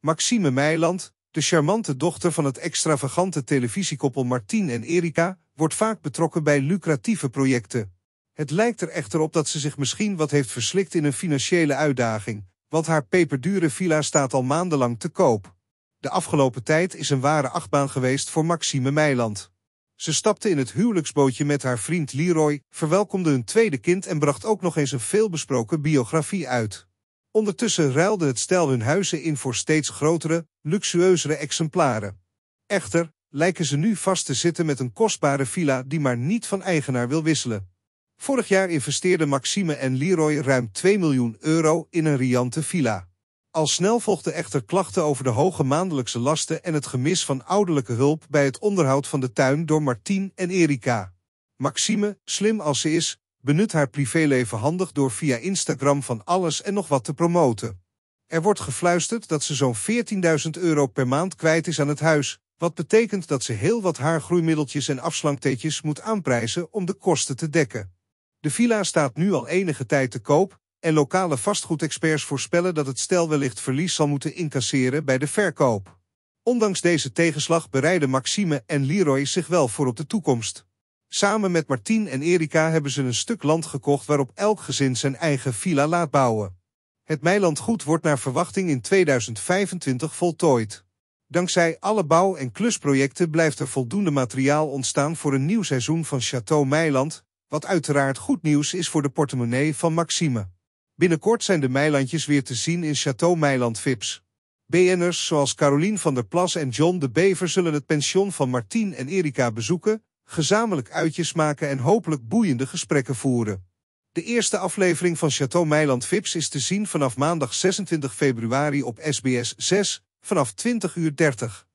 Maxime Meiland, de charmante dochter van het extravagante televisiekoppel Martien en Erika, wordt vaak betrokken bij lucratieve projecten. Het lijkt er echter op dat ze zich misschien wat heeft verslikt in een financiële uitdaging, want haar peperdure villa staat al maandenlang te koop. De afgelopen tijd is een ware achtbaan geweest voor Maxime Meiland. Ze stapte in het huwelijksbootje met haar vriend Leroy, verwelkomde hun tweede kind en bracht ook nog eens een veelbesproken biografie uit. Ondertussen ruilde het stel hun huizen in voor steeds grotere, luxueuzere exemplaren. Echter, lijken ze nu vast te zitten met een kostbare villa die maar niet van eigenaar wil wisselen. Vorig jaar investeerden Maxime en Leroy ruim 2 miljoen euro in een riante villa. Al snel volgden echter klachten over de hoge maandelijkse lasten en het gemis van ouderlijke hulp bij het onderhoud van de tuin door Martine en Erika. Maxime, slim als ze is, benut haar privéleven handig door via Instagram van alles en nog wat te promoten. Er wordt gefluisterd dat ze zo'n 14.000 euro per maand kwijt is aan het huis, wat betekent dat ze heel wat haargroeimiddeltjes en afslankteetjes moet aanprijzen om de kosten te dekken. De villa staat nu al enige tijd te koop en lokale vastgoedexperts voorspellen dat het stel wellicht verlies zal moeten incasseren bij de verkoop. Ondanks deze tegenslag bereiden Maxime en Leroy zich wel voor op de toekomst. Samen met Martien en Erika hebben ze een stuk land gekocht waarop elk gezin zijn eigen villa laat bouwen. Het Meilandgoed wordt naar verwachting in 2025 voltooid. Dankzij alle bouw- en klusprojecten blijft er voldoende materiaal ontstaan voor een nieuw seizoen van Château Meiland, wat uiteraard goed nieuws is voor de portemonnee van Maxime. Binnenkort zijn de Meilandjes weer te zien in Château Meiland Vips. BN'ers zoals Caroline van der Plas en John de Bever zullen het pension van Martien en Erika bezoeken, gezamenlijk uitjes maken en hopelijk boeiende gesprekken voeren. De eerste aflevering van Chateau Meiland Vips is te zien vanaf maandag 26 februari op SBS 6 vanaf 20.30 uur. 30.